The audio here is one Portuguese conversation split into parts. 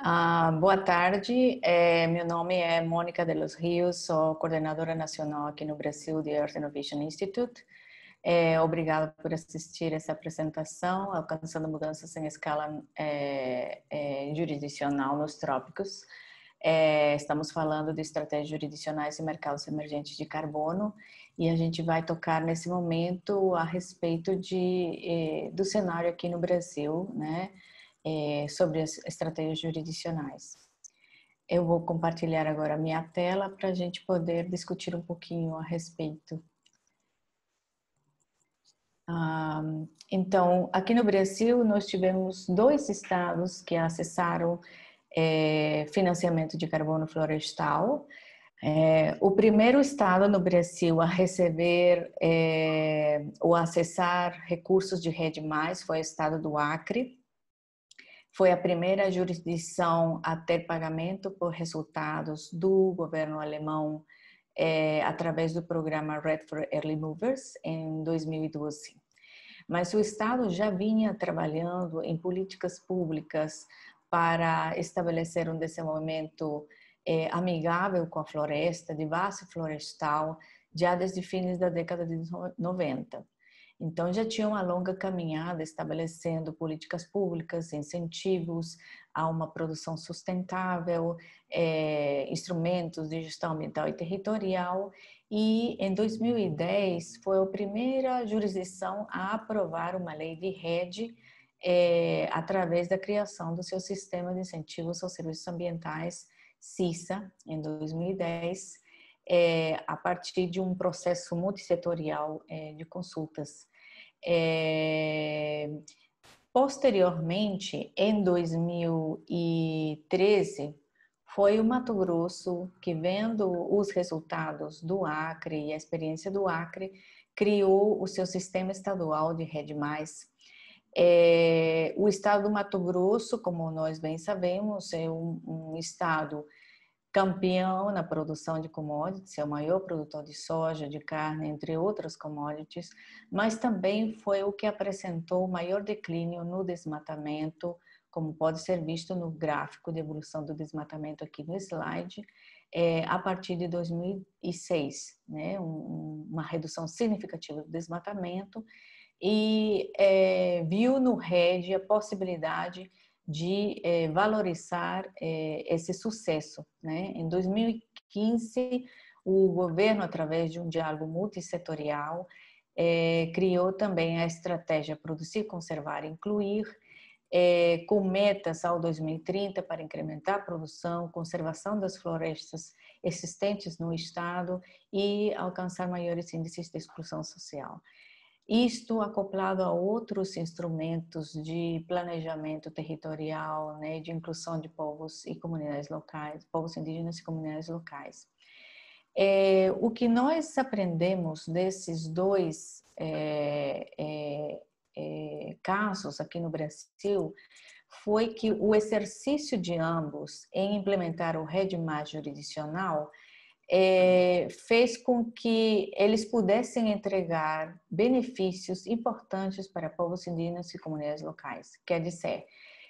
Ah, boa tarde, eh, meu nome é Mônica de los Rios, sou coordenadora nacional aqui no Brasil do Earth Innovation Institute. Eh, obrigada por assistir essa apresentação, Alcançando Mudanças em Escala eh, Jurisdicional nos Trópicos. estamos falando de estratégias jurisdicionais e mercados emergentes de carbono e a gente vai tocar nesse momento a respeito de, do cenário aqui no Brasil, né? é, sobre as estratégias jurisdicionais. Eu vou compartilhar agora a minha tela para a gente poder discutir um pouquinho a respeito. Ah, então, aqui no Brasil, nós tivemos dois estados que acessaram é, financiamento de carbono florestal. É, o primeiro estado no Brasil a receber é, ou acessar recursos de rede mais foi o estado do Acre, foi a primeira jurisdição a ter pagamento por resultados do governo alemão é, através do programa Red for Early Movers em 2012. Mas o Estado já vinha trabalhando em políticas públicas para estabelecer um desenvolvimento é, amigável com a floresta, de base florestal, já desde fins da década de 90. Então, já tinha uma longa caminhada estabelecendo políticas públicas, incentivos a uma produção sustentável, é, instrumentos de gestão ambiental e territorial. E em 2010 foi a primeira jurisdição a aprovar uma lei de rede é, através da criação do seu sistema de incentivos aos serviços ambientais, CISA, em 2010 é, a partir de um processo multissetorial é, de consultas. É, posteriormente, em 2013, foi o Mato Grosso que, vendo os resultados do Acre e a experiência do Acre, criou o seu sistema estadual de Rede Mais. É, o estado do Mato Grosso, como nós bem sabemos, é um, um estado campeão na produção de commodities, é o maior produtor de soja, de carne, entre outras commodities, mas também foi o que apresentou o maior declínio no desmatamento, como pode ser visto no gráfico de evolução do desmatamento aqui no slide, é, a partir de 2006, né? Um, uma redução significativa do desmatamento e é, viu no RED a possibilidade de eh, valorizar eh, esse sucesso. Né? Em 2015, o governo, através de um diálogo multissetorial, eh, criou também a estratégia Produzir, Conservar e Incluir, com metas ao 2030 para incrementar a produção, conservação das florestas existentes no Estado e alcançar maiores índices de exclusão social. Isto acoplado a outros instrumentos de planejamento territorial, né, de inclusão de povos e comunidades locais, povos indígenas e comunidades locais. É, o que nós aprendemos desses dois é, é, é casos aqui no Brasil foi que o exercício de ambos em implementar o rede mais jurisdicional é, fez com que eles pudessem entregar benefícios importantes para povos indígenas e comunidades locais. Quer dizer,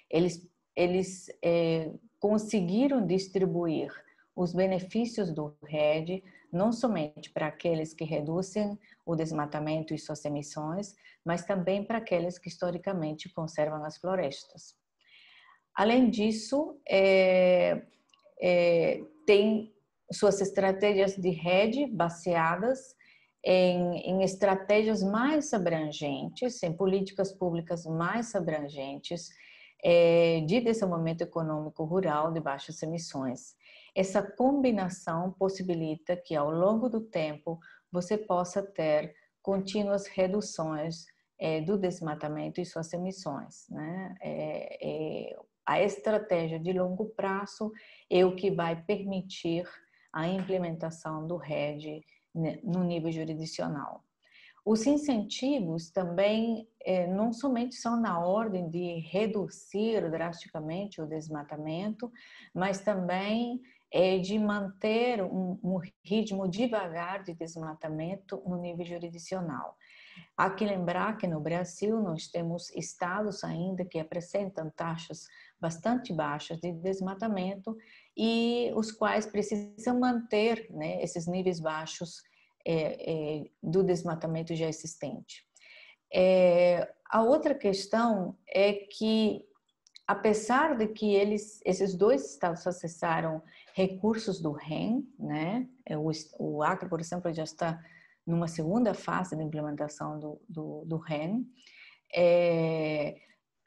eles, eles é, conseguiram distribuir os benefícios do RED não somente para aqueles que reduzem o desmatamento e suas emissões, mas também para aqueles que historicamente conservam as florestas. Além disso, é, tem suas estratégias de rede baseadas em, em, estratégias mais abrangentes, em políticas públicas mais abrangentes é, de desenvolvimento econômico rural de baixas emissões. Essa combinação possibilita que, ao longo do tempo, você possa ter contínuas reduções é, do desmatamento e suas emissões. Né? É, é a estratégia de longo prazo é o que vai permitir a implementação do RED né, no nível jurisdicional. Os incentivos também é, não somente são na ordem de reduzir drasticamente o desmatamento, mas também é de manter um, um ritmo devagar de desmatamento no nível jurisdicional. Há que lembrar que no Brasil nós temos estados ainda que apresentam taxas bastante baixas de desmatamento e os quais precisam manter né, esses níveis baixos é, é, do desmatamento já existente. É, a outra questão é que apesar de que eles, esses dois estados acessaram recursos do REN, né? É, o, o Acre, por exemplo, já está numa segunda fase de implementação do, do, do REN. É,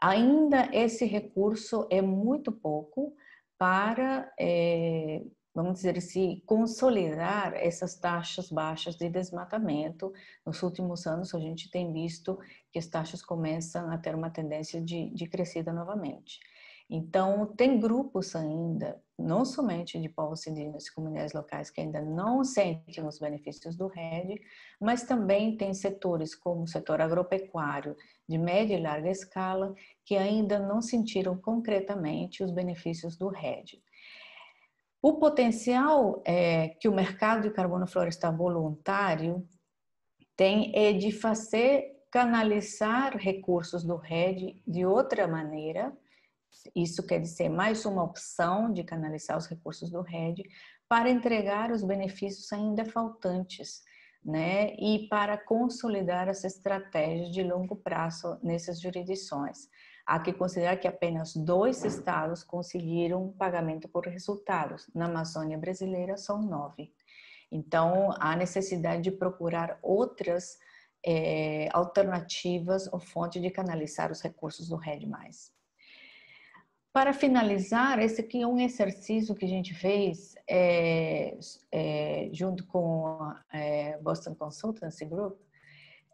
ainda esse recurso é muito pouco para é, vamos dizer assim, consolidar essas taxas baixas de desmatamento. Nos últimos anos, a gente tem visto que as taxas começam a ter uma tendência de, de crescida novamente. Então, tem grupos ainda, não somente de povos indígenas e comunidades locais que ainda não sentem os benefícios do RED, mas também tem setores como o setor agropecuário de média e larga escala que ainda não sentiram concretamente os benefícios do RED. O potencial é, que o mercado de carbono florestal voluntário tem é de fazer canalizar recursos do RED de outra maneira. Isso quer dizer mais uma opção de canalizar os recursos do RED para entregar os benefícios ainda faltantes, né? E para consolidar as estratégias de longo prazo nessas jurisdições. Há que considerar que apenas dois estados conseguiram pagamento por resultados. Na Amazônia brasileira, são nove. Então, há necessidade de procurar outras é, alternativas ou fontes de canalizar os recursos do Red+. Para finalizar, esse aqui é um exercício que a gente fez é, é, junto com a Boston Consultancy Group,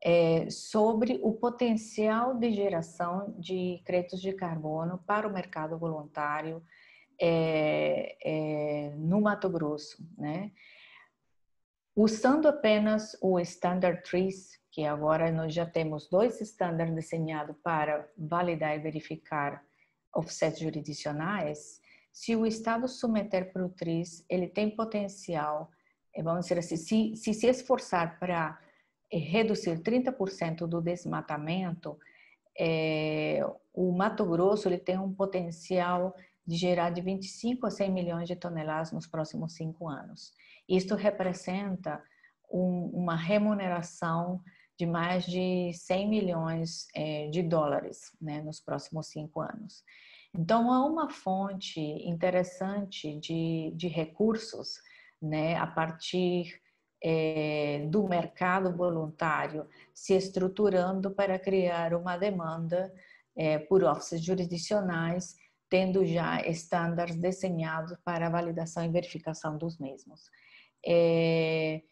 é, sobre o potencial de geração de créditos de carbono para o mercado voluntário é, é, no Mato Grosso, né? Usando apenas o Standard Trees, que agora nós já temos dois estándares desenhados para validar e verificar offsets jurisdicionais, se o Estado submeter para o Trees, ele tem potencial, vamos dizer assim, se se, se esforçar para é, reduzir 30% do desmatamento, é, o Mato Grosso ele tem um potencial de gerar de 25 a 100 milhões de toneladas nos próximos cinco anos. Isto representa um, uma remuneração de mais de 100 milhões é, de dólares né, nos próximos cinco anos. Então, há uma fonte interessante de, de recursos né, a partir é, do mercado voluntário se estruturando para criar uma demanda é, por offices jurisdicionais, tendo já estándares desenhados para validação e verificação dos mesmos. É,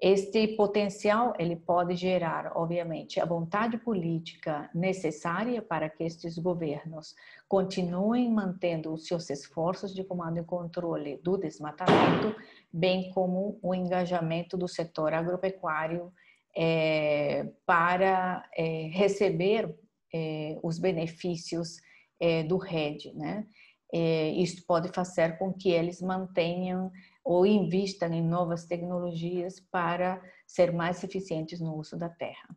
este potencial ele pode gerar, obviamente, a vontade política necessária para que estes governos continuem mantendo os seus esforços de comando e controle do desmatamento bem como o engajamento do setor agropecuário é, para é, receber é, os benefícios é, do RED. Né? É, isso pode fazer com que eles mantenham ou invistam em novas tecnologias para ser mais eficientes no uso da terra.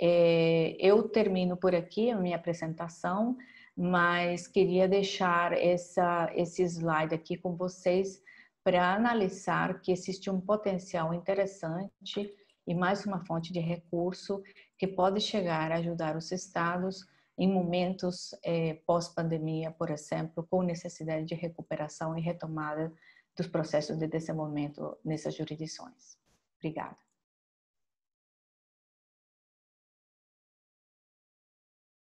É, eu termino por aqui a minha apresentação, mas queria deixar essa, esse slide aqui com vocês para analisar que existe um potencial interessante e mais uma fonte de recurso que pode chegar a ajudar os estados em momentos é, pós-pandemia, por exemplo, com necessidade de recuperação e retomada dos processos de desenvolvimento nessas jurisdições. Obrigada.